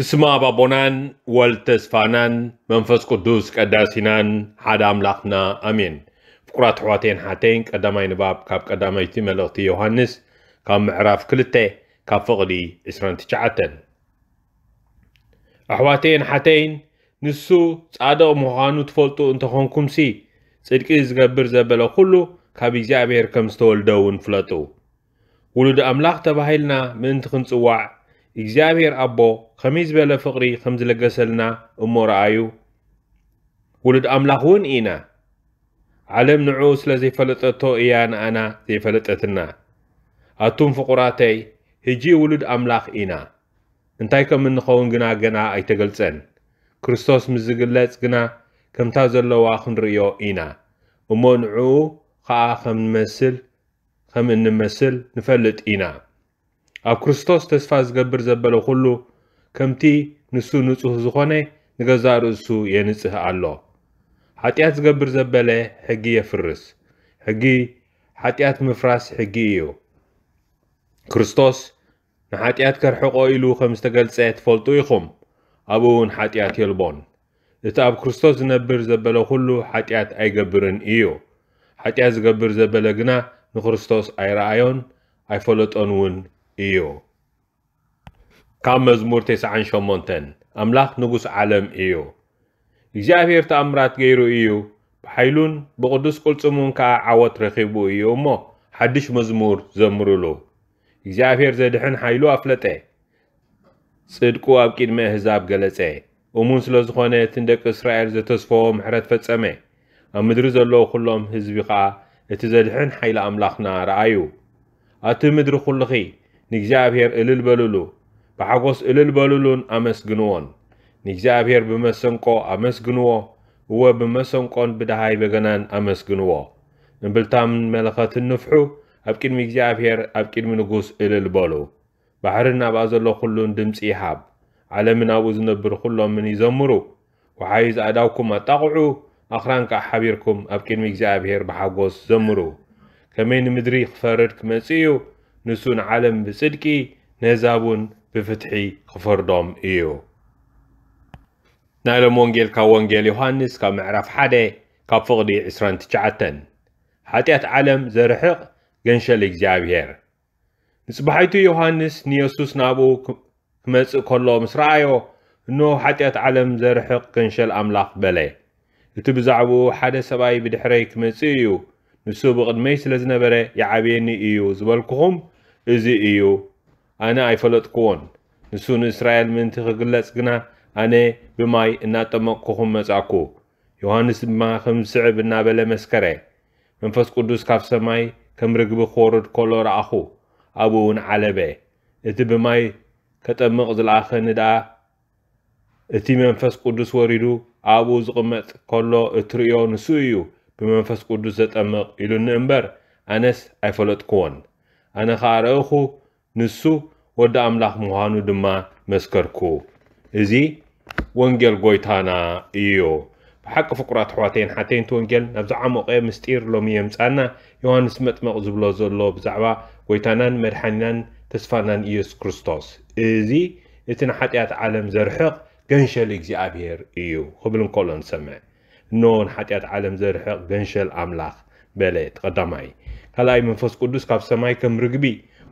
ብስማ ባቦናን ወልተስፋናን መንፈስ ቅዱስ ቀዳሲናን ሓደ ኣምላኽና ኣሜን ፍቁራት ኣሕዋተይን ሓተይን ቀዳማይ ንባብ ካብ ቀዳማይቲ መልእኽቲ ዮሃንስ ካብ ምዕራፍ ክልተ ካብ ፍቕዲ 29 ኣሕዋተይን ሓተይን ንሱ ጻድቕ ምዃኑ ትፈልጡ እንተኾንኩምሲ ጽድቂ ዝገብር ዘበለ ኩሉ ካብ እግዚኣብሔር ከም ዝተወልደ እውን ፍለጡ ውሉድ ኣምላኽ ተባሂልና ምእንቲ ክንጽዋዕ እግዚኣብሔር ኣቦ ከመይ ዝበለ ፍቕሪ ከም ዝለገሰልና እሞ ረኣዩ ውሉድ ኣምላኽ እውን ኢና ዓለም ንዕኡ ስለ ዘይፈለጠቶ እያ ንኣና ዘይፈለጠትና ኣቱም ፍቑራተይ ሕጂ ውሉድ ኣምላኽ ኢና እንታይ ከም እንኸውን ግና ገና ኣይተገልጸን ክርስቶስ ምስ ዝግለጽ ግና ከምታ ዘለዋ ክንርእዮ ኢና እሞ ንዕኡ ከዓ ከም ንመስል ከም እንመስል ንፈልጥ ኢና ኣብ ክርስቶስ ተስፋ ዝገብር ዘበለ ኩሉ ከምቲ ንሱ ንጹህ ዝኾነ ንገዛ ርእሱ የንጽህ ኣሎ ሓጢኣት ዝገብር ዘበለ ሕጊ የፍርስ ሕጊ ሓጢኣት ምፍራስ ሕጊ እዩ ክርስቶስ ንሓጢኣት ከርሕቆ ኢሉ ከም ዝተገልጸ ትፈልጡ ኢኹም ኣብኡ እውን ሓጢኣት የልቦን እቲ ኣብ ክርስቶስ ዝነብር ዘበለ ኩሉ ሓጢኣት ኣይገብርን እዩ ሓጢኣት ዝገብር ዘበለ ግና ንክርስቶስ ኣይረኣዮን ኣይፈለጦን እውን እዩ ካብ መዝሙር 98 ኣምላኽ ንጉስ ዓለም እዩ እግዚኣብሔር ተኣምራት ገይሩ እዩ ብሓይሉን ብቅዱስ ቅልፅሙን ከዓ ዓወት ረኺቡ እዩ እሞ ሓድሽ መዝሙር ዘምርሉ እግዚኣብሔር ዘድሕን ሓይሉ ኣፍለጠ ጽድቁ ኣብ ቂድሚ ኣህዛብ ገለጸ እሙን ስለ ዝኾነ እቲን ደቂ እስራኤል ዘተስፈዎ ምሕረት ፈጸመ ኣብ ምድሪ ዘለዉ ኩሎም ህዝቢ ከዓ እቲ ዘድሕን ሓይሊ ኣምላኽና ረኣዩ ኣቲ ምድሪ ኩልኺ ንእግዚኣብሔር እልል በልሉ ብሓጐስ እልል በልሉን ኣመስግንዎን ንእግዚኣብሔር ብመሰንቆ ኣመስግንዎ እወ ብመሰንቆን ብድሃይ በገናን ኣመስግንዎ እምብልታምን መለኸትን ንፍሑ ኣብ ቅድሚ እግዚኣብሔር ኣብ ቅድሚ ንጉስ እልል በሉ ባሕርን ኣብኣ ዘሎ ኩሉን ድምፂ ይሃብ ዓለምን ኣብኡ ዝነብር ኩሎምን ይዘምሩ ወሓይ ዝኣዳውኩም ኣጣቕዑ ኣኽራን ከዓ ሓቢርኩም ኣብ ቅድሚ እግዚኣብሔር ብሓጐስ ዘምሩ ከመይ ንምድሪ ክፈርድ ክመጽእ እዩ نسون عالم بسدكي نزابون بفتحي خفردوم ايو نعلم مونجيل كا ونجيل يوهانس كمعرف حدا كفقدي عسران تشعتن حتيات عالم زرحق جنشل اكزيابير نسبحيتو يوهانس نيسوس نابو كمس كلو مسرايو نو حتيات عالم زرحق جنشل املاق بلي يتبزعبو حدا سباي بدحري كمسيو نسو بقدميس لزنبري يعبيني ايو زبالكوهم እዚ እዩ ኣነ ኣይፈለጥክዎን ንሱ ንእስራኤል ምእንቲ ክግለጽ ግና ኣነ ብማይ እናጠመቕኩኹም መጻእኩ ዮሃንስ ድማ ከም ዝስዕብ እናበለ መስከረ መንፈስ ቅዱስ ካብ ሰማይ ከም ርግቢ ክወርድ ከሎ ረኣኹ ኣብኡ እውን ዓለበ እቲ ብማይ ከጠምቕ ዝለኣኸ ንድኣ እቲ መንፈስ ቅዱስ ወሪዱ ኣብኡ ዝቕመጥ ከሎ እትርእዮ ንሱ እዩ ብመንፈስ ቅዱስ ዘጠምቕ ኢሉኒ እምበር ኣነስ ኣይፈለጥክዎን أنا خارقو نسو ود أملاح مهانو دما مسكركو إزي ونجل قويتانا إيو بحق فقرات حواتين تو تونجل نبزع عموق إيه مستير لو ميامس أنا يوان اسمت مغزب لازو اللو بزعبا قويتانان مرحنان تسفانان إيوس كريستوس إزي إتن حتيات عالم زرحق قنشل إكزي أبير إيو خبل نقول نسمع نون حتيات عالم زرحق قنشل أملاخ በለየት ቀዳማይ ካልኣይ መንፈስ ቅዱስ ካብ ሰማይ ከም ርግቢ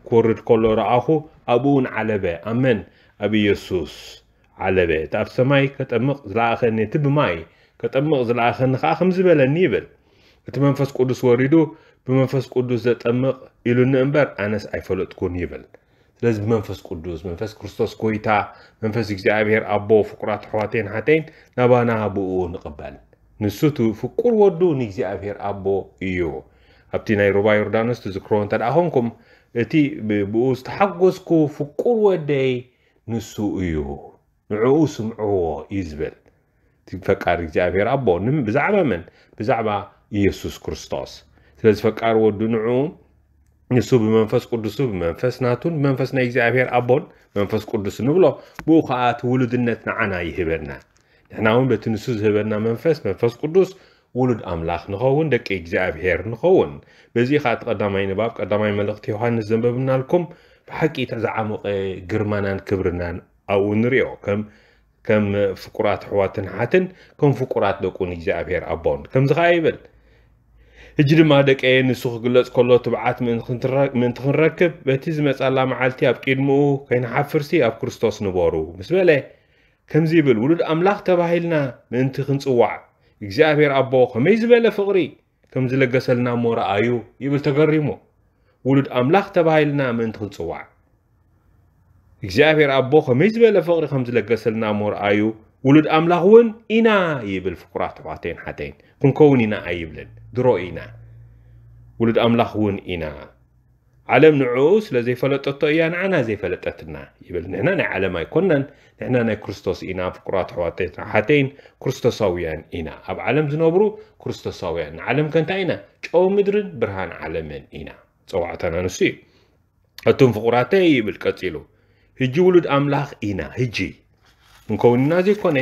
ክወርድ ከሎ ረኣኹ ኣብኡ እውን ዓለበ ኣመን ኣብ ኢየሱስ ዓለበ እቲ ኣብ ሰማይ ከጠምቕ ዝለኣኸኒ እቲ ብማይ ከጠምቕ ዝለኣኸኒ ከዓ ከም ዝበለኒ ይብል እቲ መንፈስ ቅዱስ ወሪዱ ብመንፈስ ቅዱስ ዘጠምቕ ኢሉኒ እምበር ኣነስ ኣይፈለጥኩን ይብል ስለዚ ብመንፈስ ቅዱስ መንፈስ ክርስቶስ ጎይታ መንፈስ እግዚኣብሔር ኣቦ ፍቁራት ኣሕዋተይን ሓተይን ናባና ብኡ ንቕበል ንሱ እቲ ፍቁር ወዱ ንእግዚኣብሔር ኣቦ እዩ ኣብቲ ናይ ሩባ ዮርዳኖስ ትዝክሮ እንተ ደኣ ኮንኩም እቲ ብኡ ዝተሓጎስኩ ፍቁር ወደይ ንሱ እዩ ንዕኡ ስምዕዎ እዩ ዝብል እቲ ፈቃድ እግዚኣብሔር ኣቦ ብዛዕባ መን ብዛዕባ ኢየሱስ ክርስቶስ ስለዚ ፈቃድ ወዱ ንዕኡ ንሱ ብመንፈስ ቅዱሱ ብመንፈስ ናቱን ብመንፈስ ናይ እግዚኣብሔር ኣቦን መንፈስ ቅዱስ ንብሎ ብኡ ከዓ ትውሉድነት ንዓና ይህበና نحن هون بتنسو زهبنا منفس منفس قدوس ولد أملاخ نخون دك إجزاء بهير نخون بزي خات قدامي نباب قدامي ملغت يوحان الزنببنا لكم بحكي تزعمق قرمانان كبرنان أو نريو كم كم فكرات حواتن حتن كم فكرات دكون إجزاء بهير أبون كم زخايبل هجر ما دك أي نسوخ قلت كله تبعات من تخنركب بتزمت الله معالتي أبكير مو كين حفرسي أبكرستوس نبارو مسبالي كم يبل ولد أملاك تباهلنا من تخنص وع إجزاهير أبوه خميز بلا فقري كمزي لقسلنا مورا أيو يبل تقرمو ولد أملاك تباهلنا من تخنص وع إجزاهير أبوه خميز بلا فقري كمزي لقسلنا مورا أيو ولد أملاكون إنا يبل فقرات بعدين حتين كن كوننا أيبلن درو إنا ولد أملاكون إنا ዓለም ንዕኡ ስለ ዘይፈለጠቶ እያ ንዓና ዘይፈለጠትና ይብል ንሕና ናይ ዓለም ኣይኮነን ንሕና ናይ ክርስቶስ ኢና ፍቁራት ኣሕዋትና ሓተይን ክርስቶሳውያን ኢና ኣብ ዓለም ዝነብሩ ክርስቶሳውያን ንዓለም ከ እንታይ ኢና ጨው ምድርን ብርሃን ዓለምን ኢና ፀዋዕተና ንሱ እዩ እቶም ፍቁራተይ ይብል ቀፂሉ ሕጂ ውሉድ ኣምላኽ ኢና ሕጂ እንከውንና ዘይኮነ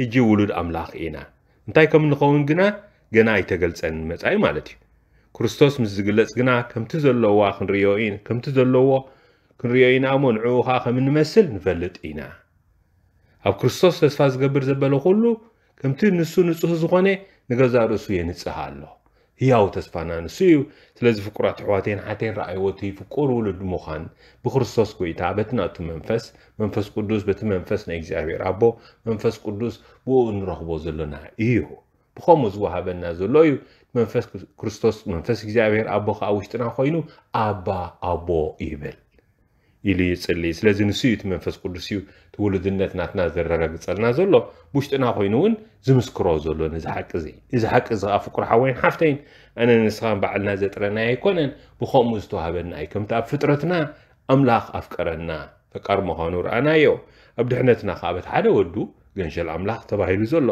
ሕጂ ውሉድ ኣምላኽ ኢና እንታይ ከም ንኸውን ግና ገና ኣይተገልፀን መፃኢ ማለት እዩ ክርስቶስ ምስ ዝግለፅ ግና ከምቲ ዘለዋ ክንሪዮ ከምቲ ዘለዎ ክንሪዮ ኢና እሞ ንዕኡ ከዓ ከም ንመስል ንፈልጥ ኢና ኣብ ክርስቶስ ተስፋ ዝገብር ዘበለ ኩሉ ከምቲ ንሱ ንፁህ ዝኾነ ንገዛ ርእሱ የንፅህ ኣሎ ህያው ተስፋና ንሱ እዩ ስለዚ ፍቁራት ኣሕዋተይን ሓተይን ረኣይዎቲ ፍቁር ውሉድ ምዃን ብክርስቶስ ጎይታ በቲ ናቱ መንፈስ መንፈስ ቅዱስ በቲ መንፈስ ናይ እግዚኣብሔር ኣቦ መንፈስ ቅዱስ ብኡ ንረኽቦ ዘለና እዩ ብከምኡ ዝወሃበና ዘሎ እዩ መንፈስ ክርስቶስ መንፈስ እግዚኣብሔር ኣቦ ከዓ ውሽጥና ኮይኑ ኣባ ኣቦ ይብል ኢሉ ይፅልይ ስለዚ ንሱ እዩ እቲ መንፈስ ቅዱስ እዩ እቲ ውሉድነት ናትና ዘረጋግፀልና ዘሎ ብውሽጥና ኮይኑ እውን ዝምስክሮ ዘሎ ነዚ ሓቂ እዚ እዚ ሓቂ እዚ ከዓ ፍቁር ሓወይን ሓፍተይን ኣነ ንስኻን ባዕልና ዘጥረና ኣይኮነን ብከምኡ ዝተዋሃበና እዩ ከምቲ ኣብ ፍጥረትና ኣምላኽ ኣፍቀረና ፈቃር ምዃኑ ረኣናዮ ኣብ ድሕነትና ከዓ በቲ ሓደ ወዱ ገንሸል ኣምላኽ ተባሂሉ ዘሎ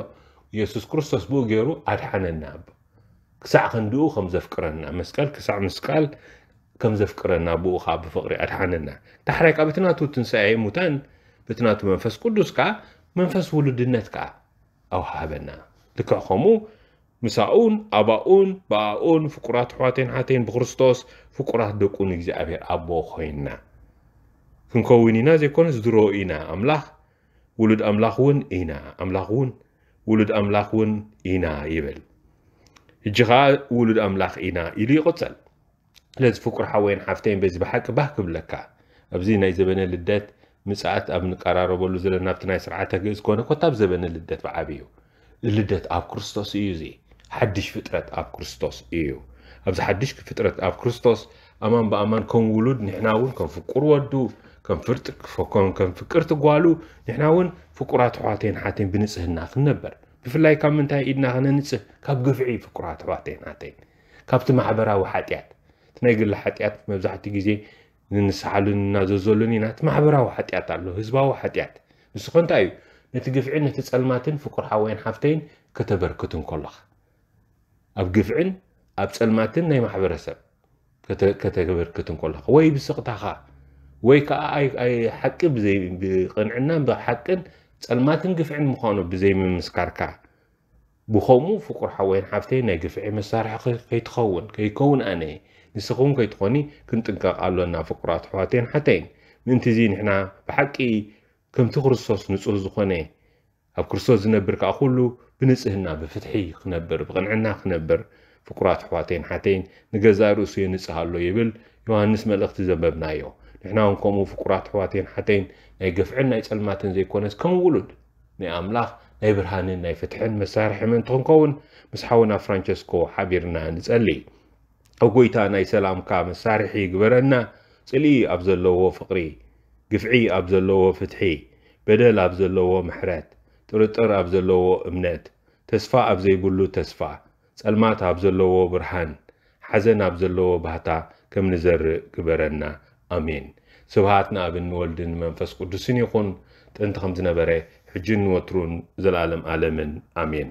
يسوس كرستوس بو غيرو ادحن الناب كسع خندو خم زفكرنا مسكال كسع مسكال كم زفكرنا بو خا بفقري ادحن الناب تحرك ابتناتو تنساي موتان بتناتو منفس قدوس كا منفس ولدنت كا او هابنا لكا خمو مساؤون اباؤون باؤون فقرات حواتين حاتين بخرستوس فقرات دوكون اجزي ابير ابو خوينا كنكوينينا زيكون زدروينا املاح ولد املاحون اينا املاحون ولد أملاخ ون إنا إيبل جغا ولد أملاخ إنا إلي غتل لاز فكر حوين حفتين بيز بحك بحك بلكا أبزينا إذا بنا للدات مساعت أبن قرار بولو زلنا بتنا يسرعة تقز كونك وطاب زبنا للدات بعبيو للدات أب كريستوس إيوزي حدش فترة أب كريستوس إيو أبز حدش فترة أب كريستوس أمان بأمان كون ولد نحنا ولد كون فكر ودو كم فرتك فكم كم فكرت قالوا نحنا ون فكرات حاتين حاتين بنصه الناخ النبر بفلاي كم من تاي إدنا خنا نصه كاب قفعي فكرات حاتين حاتين كاب تمعبرا وحاتيات تنقل لحاتيات مبزحة تجزي ننسحلو ننازلزلوني نات معبرا وحاتيات الله هزبا وحاتيات بس خن تاي نتقفعي نتسأل ماتن فكر حوين حافتين كتبر كتن كلخ أبقفعن أبسأل ماتن نيم حبر سب كت كتبر كتن كلخ ويبسقطها ويك اي اي حق بزي بقنعنا بحق ما تنقف عن مخانو بزي من مسكركا بخومو فقر حوين حفتي نقف عن مسارح كيتخون كيكون اني نسخون كيتخوني كنت انقاق لنا فقرات حواتين حتين من تزين احنا بحقي كم تخرصوص نسوه زخوني اب كرصوص نبر كاخولو بنسهنا بفتحي خنبر بقنعنا خنبر فقرات حواتين حتين نقزارو سي نسهالو يبل يوهنس ملقت زببنايو نحن هم كمو فكرات حواتين حتين نيقفعن نايج ألماتن زي كونس كم ولد نيأملاخ نيبرهانن نيفتحن مسارح من تنقون مسحونا فرانشيسكو حبيرنا نسألي أو قويتا نيسلام كام مسارحي قبرنا سألي أبزلوه فقري قفعي أبزلوه فتحي بدل أبزلوه محرات ترتر أبزلوه أمنات تسفا أبزي بلو تسفا سألمات أبزلوه برهان حزن أبزلوه بهتا كم نزر قبرنا ኣሜን ስብሃት ንኣብን ንወልድን መንፈስ ቅዱስን ይኹን ጥንቲ ከም ዝነበረ ሕጂ ንወትሩን ዘላለም ኣለምን ኣሜን